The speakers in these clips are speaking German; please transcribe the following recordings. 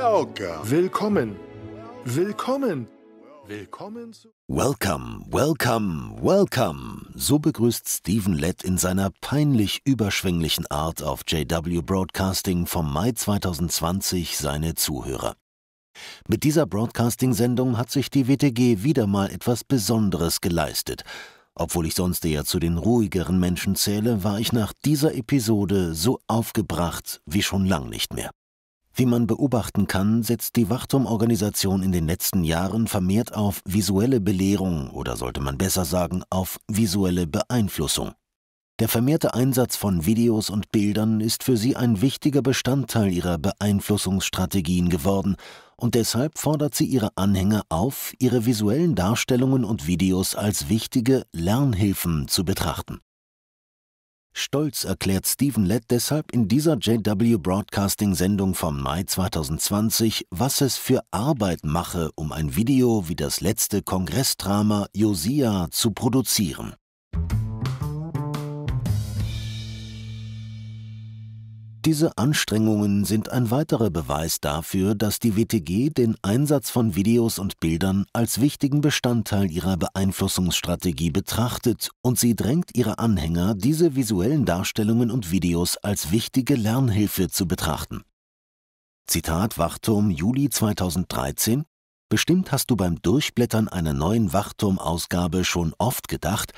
Welcome. Willkommen. Willkommen. Willkommen zu Welcome, welcome, welcome. So begrüßt Stephen Lett in seiner peinlich überschwänglichen Art auf JW Broadcasting vom Mai 2020 seine Zuhörer. Mit dieser Broadcasting-Sendung hat sich die WTG wieder mal etwas Besonderes geleistet. Obwohl ich sonst eher zu den ruhigeren Menschen zähle, war ich nach dieser Episode so aufgebracht wie schon lang nicht mehr. Wie man beobachten kann, setzt die Wachturmorganisation in den letzten Jahren vermehrt auf visuelle Belehrung oder sollte man besser sagen auf visuelle Beeinflussung. Der vermehrte Einsatz von Videos und Bildern ist für sie ein wichtiger Bestandteil ihrer Beeinflussungsstrategien geworden und deshalb fordert sie ihre Anhänger auf, ihre visuellen Darstellungen und Videos als wichtige Lernhilfen zu betrachten. Stolz erklärt Stephen Lett deshalb in dieser JW Broadcasting-Sendung vom Mai 2020, was es für Arbeit mache, um ein Video wie das letzte Kongressdrama Josiah zu produzieren. Diese Anstrengungen sind ein weiterer Beweis dafür, dass die WTG den Einsatz von Videos und Bildern als wichtigen Bestandteil ihrer Beeinflussungsstrategie betrachtet und sie drängt ihre Anhänger, diese visuellen Darstellungen und Videos als wichtige Lernhilfe zu betrachten. Zitat Wachturm Juli 2013 Bestimmt hast du beim Durchblättern einer neuen Wachturm-Ausgabe schon oft gedacht,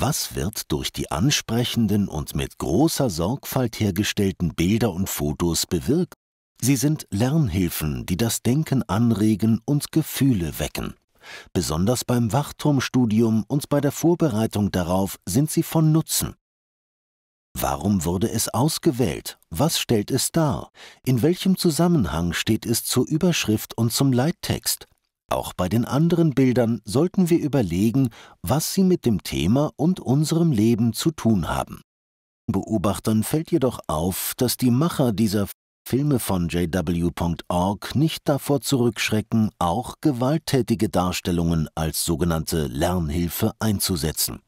was wird durch die ansprechenden und mit großer Sorgfalt hergestellten Bilder und Fotos bewirkt? Sie sind Lernhilfen, die das Denken anregen und Gefühle wecken. Besonders beim Wachturmstudium und bei der Vorbereitung darauf sind sie von Nutzen. Warum wurde es ausgewählt? Was stellt es dar? In welchem Zusammenhang steht es zur Überschrift und zum Leittext? Auch bei den anderen Bildern sollten wir überlegen, was sie mit dem Thema und unserem Leben zu tun haben. Beobachtern fällt jedoch auf, dass die Macher dieser Filme von JW.org nicht davor zurückschrecken, auch gewalttätige Darstellungen als sogenannte Lernhilfe einzusetzen.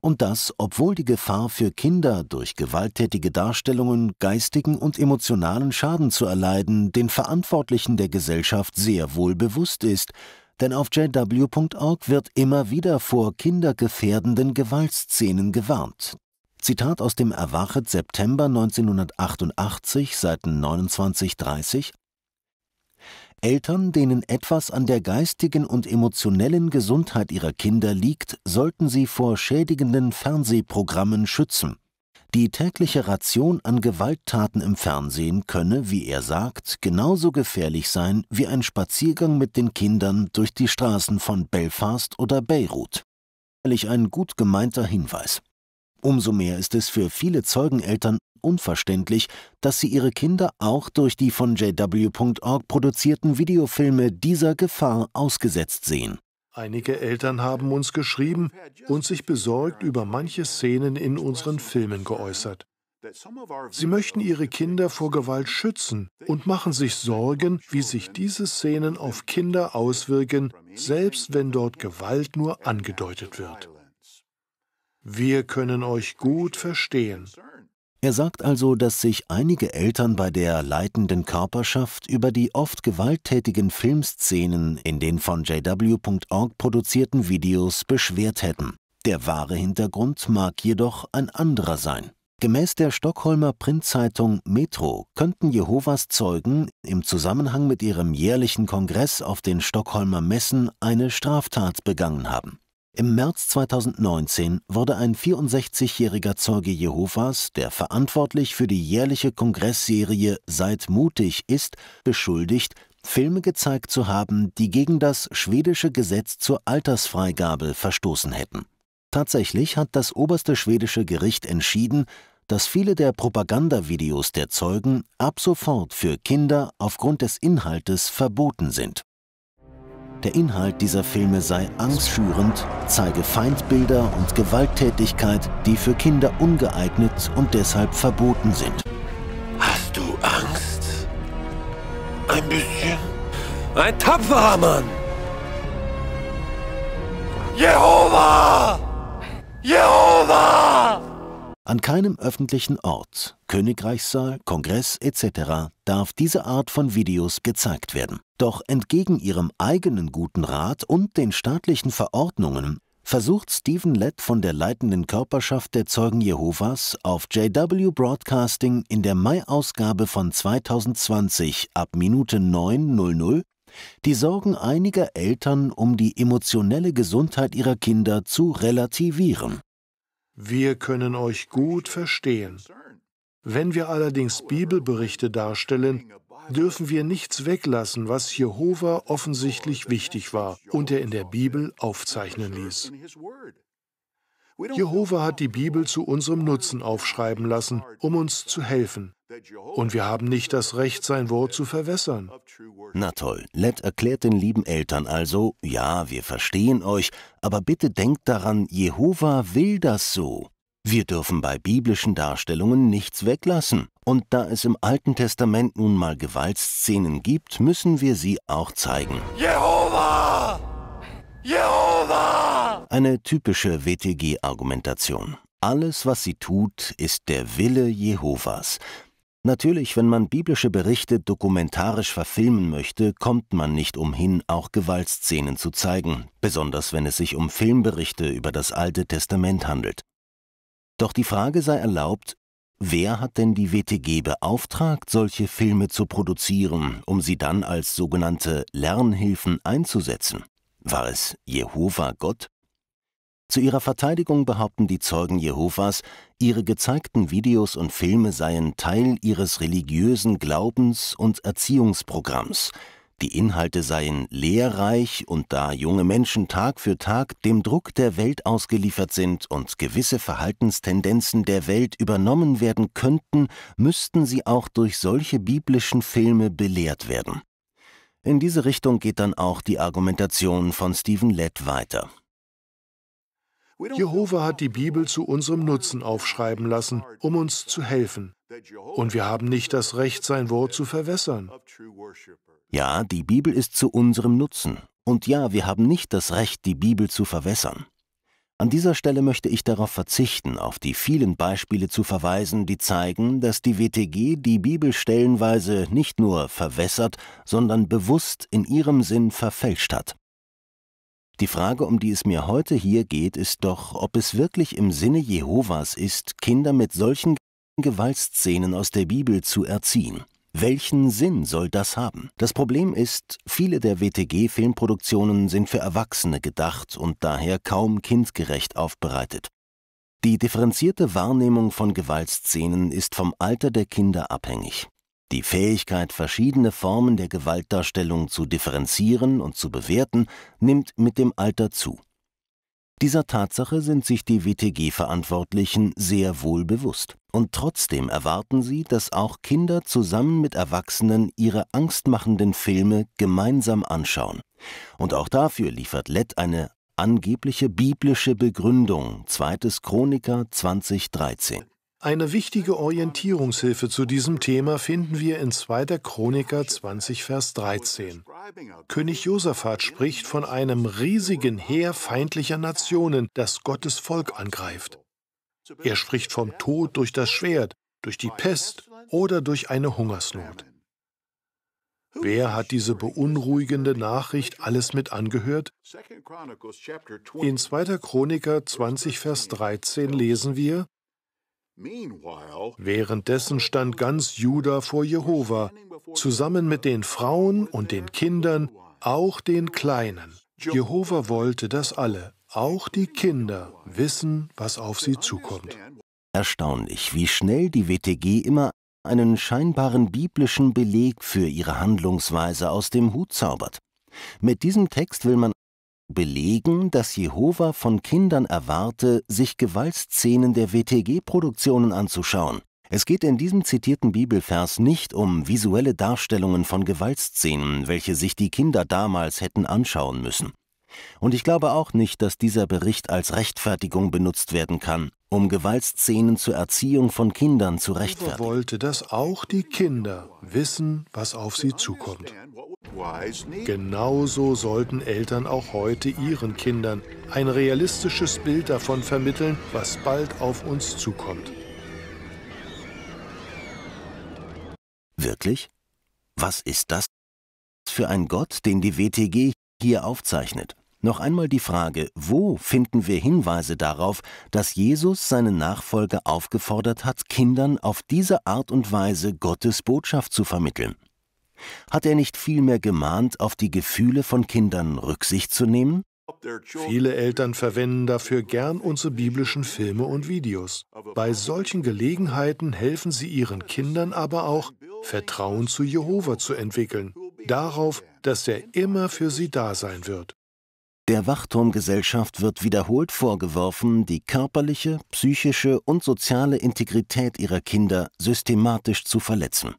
Und das, obwohl die Gefahr für Kinder durch gewalttätige Darstellungen geistigen und emotionalen Schaden zu erleiden, den Verantwortlichen der Gesellschaft sehr wohl bewusst ist, denn auf jw.org wird immer wieder vor kindergefährdenden Gewaltszenen gewarnt. Zitat aus dem Erwachet September 1988, Seiten 29-30 Eltern, denen etwas an der geistigen und emotionellen Gesundheit ihrer Kinder liegt, sollten sie vor schädigenden Fernsehprogrammen schützen. Die tägliche Ration an Gewalttaten im Fernsehen könne, wie er sagt, genauso gefährlich sein wie ein Spaziergang mit den Kindern durch die Straßen von Belfast oder Beirut. Ein gut gemeinter Hinweis. Umso mehr ist es für viele Zeugeneltern unverständlich, dass sie ihre Kinder auch durch die von JW.org produzierten Videofilme dieser Gefahr ausgesetzt sehen. Einige Eltern haben uns geschrieben und sich besorgt über manche Szenen in unseren Filmen geäußert. Sie möchten ihre Kinder vor Gewalt schützen und machen sich Sorgen, wie sich diese Szenen auf Kinder auswirken, selbst wenn dort Gewalt nur angedeutet wird. Wir können euch gut verstehen. Er sagt also, dass sich einige Eltern bei der leitenden Körperschaft über die oft gewalttätigen Filmszenen in den von JW.org produzierten Videos beschwert hätten. Der wahre Hintergrund mag jedoch ein anderer sein. Gemäß der Stockholmer Printzeitung Metro könnten Jehovas Zeugen im Zusammenhang mit ihrem jährlichen Kongress auf den Stockholmer Messen eine Straftat begangen haben. Im März 2019 wurde ein 64-jähriger Zeuge Jehovas, der verantwortlich für die jährliche Kongressserie Seid mutig ist, beschuldigt, Filme gezeigt zu haben, die gegen das schwedische Gesetz zur Altersfreigabe verstoßen hätten. Tatsächlich hat das oberste schwedische Gericht entschieden, dass viele der Propagandavideos der Zeugen ab sofort für Kinder aufgrund des Inhaltes verboten sind. Der Inhalt dieser Filme sei angstschürend, zeige Feindbilder und Gewalttätigkeit, die für Kinder ungeeignet und deshalb verboten sind. Hast du Angst? Ein bisschen? Ein tapferer Mann! Jehova! Jehova! An keinem öffentlichen Ort, Königreichssaal, Kongress etc. darf diese Art von Videos gezeigt werden. Doch entgegen ihrem eigenen guten Rat und den staatlichen Verordnungen versucht Stephen Lett von der leitenden Körperschaft der Zeugen Jehovas auf JW Broadcasting in der Mai-Ausgabe von 2020 ab Minute 9.00 die Sorgen einiger Eltern um die emotionelle Gesundheit ihrer Kinder zu relativieren. Wir können euch gut verstehen. Wenn wir allerdings Bibelberichte darstellen, dürfen wir nichts weglassen, was Jehova offensichtlich wichtig war und er in der Bibel aufzeichnen ließ. Jehova hat die Bibel zu unserem Nutzen aufschreiben lassen, um uns zu helfen. Und wir haben nicht das Recht, sein Wort zu verwässern. Na toll, Lett erklärt den lieben Eltern also, ja, wir verstehen euch, aber bitte denkt daran, Jehova will das so. Wir dürfen bei biblischen Darstellungen nichts weglassen, und da es im Alten Testament nun mal Gewaltszenen gibt, müssen wir sie auch zeigen. Jehova! Jehova! Eine typische WTG-Argumentation. Alles, was sie tut, ist der Wille Jehovas. Natürlich, wenn man biblische Berichte dokumentarisch verfilmen möchte, kommt man nicht umhin, auch Gewaltszenen zu zeigen, besonders wenn es sich um Filmberichte über das Alte Testament handelt. Doch die Frage sei erlaubt, wer hat denn die WTG beauftragt, solche Filme zu produzieren, um sie dann als sogenannte Lernhilfen einzusetzen? War es Jehova Gott? Zu ihrer Verteidigung behaupten die Zeugen Jehovas, ihre gezeigten Videos und Filme seien Teil ihres religiösen Glaubens und Erziehungsprogramms, die Inhalte seien lehrreich und da junge Menschen Tag für Tag dem Druck der Welt ausgeliefert sind und gewisse Verhaltenstendenzen der Welt übernommen werden könnten, müssten sie auch durch solche biblischen Filme belehrt werden. In diese Richtung geht dann auch die Argumentation von Stephen Lett weiter. Jehova hat die Bibel zu unserem Nutzen aufschreiben lassen, um uns zu helfen. Und wir haben nicht das Recht, sein Wort zu verwässern. Ja, die Bibel ist zu unserem Nutzen. Und ja, wir haben nicht das Recht, die Bibel zu verwässern. An dieser Stelle möchte ich darauf verzichten, auf die vielen Beispiele zu verweisen, die zeigen, dass die WTG die Bibel stellenweise nicht nur verwässert, sondern bewusst in ihrem Sinn verfälscht hat. Die Frage, um die es mir heute hier geht, ist doch, ob es wirklich im Sinne Jehovas ist, Kinder mit solchen Gewaltszenen aus der Bibel zu erziehen. Welchen Sinn soll das haben? Das Problem ist, viele der WTG-Filmproduktionen sind für Erwachsene gedacht und daher kaum kindgerecht aufbereitet. Die differenzierte Wahrnehmung von Gewaltszenen ist vom Alter der Kinder abhängig. Die Fähigkeit, verschiedene Formen der Gewaltdarstellung zu differenzieren und zu bewerten, nimmt mit dem Alter zu. Dieser Tatsache sind sich die WTG-Verantwortlichen sehr wohl bewusst. Und trotzdem erwarten sie, dass auch Kinder zusammen mit Erwachsenen ihre angstmachenden Filme gemeinsam anschauen. Und auch dafür liefert Lett eine angebliche biblische Begründung, 2. Chroniker 2013. Eine wichtige Orientierungshilfe zu diesem Thema finden wir in 2. Chroniker 20, Vers 13. König Josaphat spricht von einem riesigen Heer feindlicher Nationen, das Gottes Volk angreift. Er spricht vom Tod durch das Schwert, durch die Pest oder durch eine Hungersnot. Wer hat diese beunruhigende Nachricht alles mit angehört? In 2. Chroniker 20, Vers 13 lesen wir, Währenddessen stand ganz Juda vor Jehova, zusammen mit den Frauen und den Kindern, auch den Kleinen. Jehova wollte, dass alle, auch die Kinder, wissen, was auf sie zukommt. Erstaunlich, wie schnell die WTG immer einen scheinbaren biblischen Beleg für ihre Handlungsweise aus dem Hut zaubert. Mit diesem Text will man belegen, dass Jehova von Kindern erwarte, sich Gewaltszenen der WTG-Produktionen anzuschauen. Es geht in diesem zitierten Bibelvers nicht um visuelle Darstellungen von Gewaltszenen, welche sich die Kinder damals hätten anschauen müssen. Und ich glaube auch nicht, dass dieser Bericht als Rechtfertigung benutzt werden kann, um Gewaltszenen zur Erziehung von Kindern zu rechtfertigen. Er wollte, dass auch die Kinder wissen, was auf sie zukommt. Genauso sollten Eltern auch heute ihren Kindern ein realistisches Bild davon vermitteln, was bald auf uns zukommt. Wirklich? Was ist das für ein Gott, den die WTG hier aufzeichnet? Noch einmal die Frage, wo finden wir Hinweise darauf, dass Jesus seine Nachfolger aufgefordert hat, Kindern auf diese Art und Weise Gottes Botschaft zu vermitteln? Hat er nicht vielmehr gemahnt, auf die Gefühle von Kindern Rücksicht zu nehmen? Viele Eltern verwenden dafür gern unsere biblischen Filme und Videos. Bei solchen Gelegenheiten helfen sie ihren Kindern aber auch, Vertrauen zu Jehova zu entwickeln, darauf, dass er immer für sie da sein wird. Der Wachturmgesellschaft wird wiederholt vorgeworfen, die körperliche, psychische und soziale Integrität ihrer Kinder systematisch zu verletzen.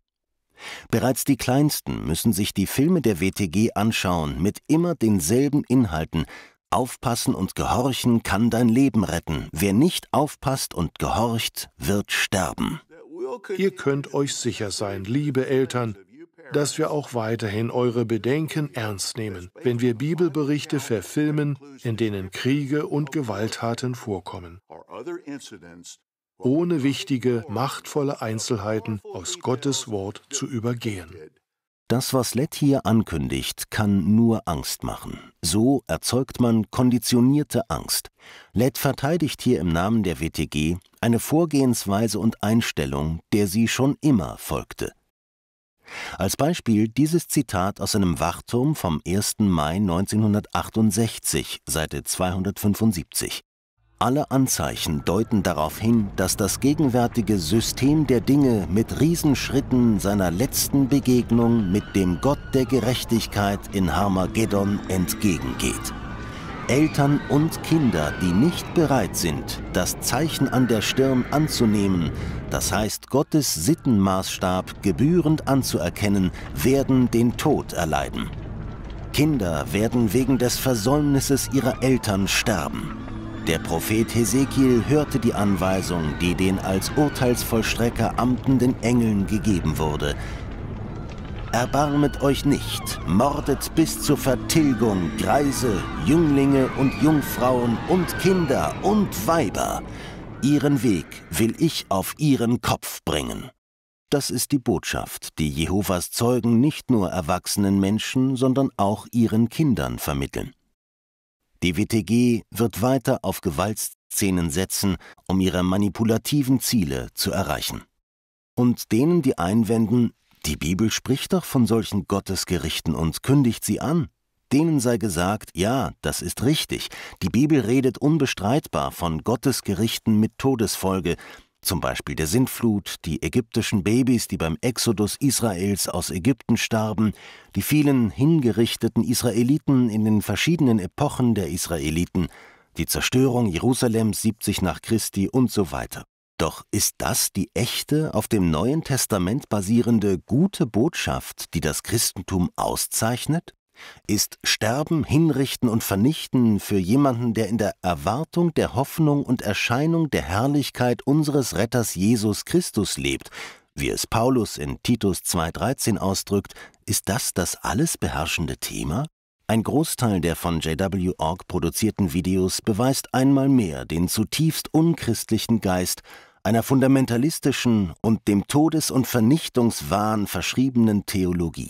Bereits die Kleinsten müssen sich die Filme der WTG anschauen mit immer denselben Inhalten. Aufpassen und gehorchen kann dein Leben retten. Wer nicht aufpasst und gehorcht, wird sterben. Ihr könnt euch sicher sein, liebe Eltern, dass wir auch weiterhin eure Bedenken ernst nehmen, wenn wir Bibelberichte verfilmen, in denen Kriege und Gewalttaten vorkommen, ohne wichtige, machtvolle Einzelheiten aus Gottes Wort zu übergehen. Das, was Lett hier ankündigt, kann nur Angst machen. So erzeugt man konditionierte Angst. Lett verteidigt hier im Namen der WTG eine Vorgehensweise und Einstellung, der sie schon immer folgte. Als Beispiel dieses Zitat aus einem Wachturm vom 1. Mai 1968, Seite 275. Alle Anzeichen deuten darauf hin, dass das gegenwärtige System der Dinge mit Riesenschritten seiner letzten Begegnung mit dem Gott der Gerechtigkeit in Harmageddon entgegengeht. Eltern und Kinder, die nicht bereit sind, das Zeichen an der Stirn anzunehmen, das heißt Gottes Sittenmaßstab gebührend anzuerkennen, werden den Tod erleiden. Kinder werden wegen des Versäumnisses ihrer Eltern sterben. Der Prophet Hesekiel hörte die Anweisung, die den als Urteilsvollstrecker amtenden Engeln gegeben wurde erbarmet euch nicht, mordet bis zur Vertilgung Greise, Jünglinge und Jungfrauen und Kinder und Weiber. Ihren Weg will ich auf ihren Kopf bringen. Das ist die Botschaft, die Jehovas Zeugen nicht nur erwachsenen Menschen, sondern auch ihren Kindern vermitteln. Die WTG wird weiter auf Gewaltszenen setzen, um ihre manipulativen Ziele zu erreichen. Und denen, die einwenden, die Bibel spricht doch von solchen Gottesgerichten und kündigt sie an. Denen sei gesagt, ja, das ist richtig. Die Bibel redet unbestreitbar von Gottesgerichten mit Todesfolge, zum Beispiel der Sintflut, die ägyptischen Babys, die beim Exodus Israels aus Ägypten starben, die vielen hingerichteten Israeliten in den verschiedenen Epochen der Israeliten, die Zerstörung Jerusalems 70 nach Christi und so weiter. Doch ist das die echte, auf dem Neuen Testament basierende gute Botschaft, die das Christentum auszeichnet? Ist Sterben, Hinrichten und Vernichten für jemanden, der in der Erwartung der Hoffnung und Erscheinung der Herrlichkeit unseres Retters Jesus Christus lebt, wie es Paulus in Titus 2.13 ausdrückt, ist das das alles beherrschende Thema? Ein Großteil der von JW Org produzierten Videos beweist einmal mehr den zutiefst unchristlichen Geist, einer fundamentalistischen und dem Todes- und Vernichtungswahn verschriebenen Theologie.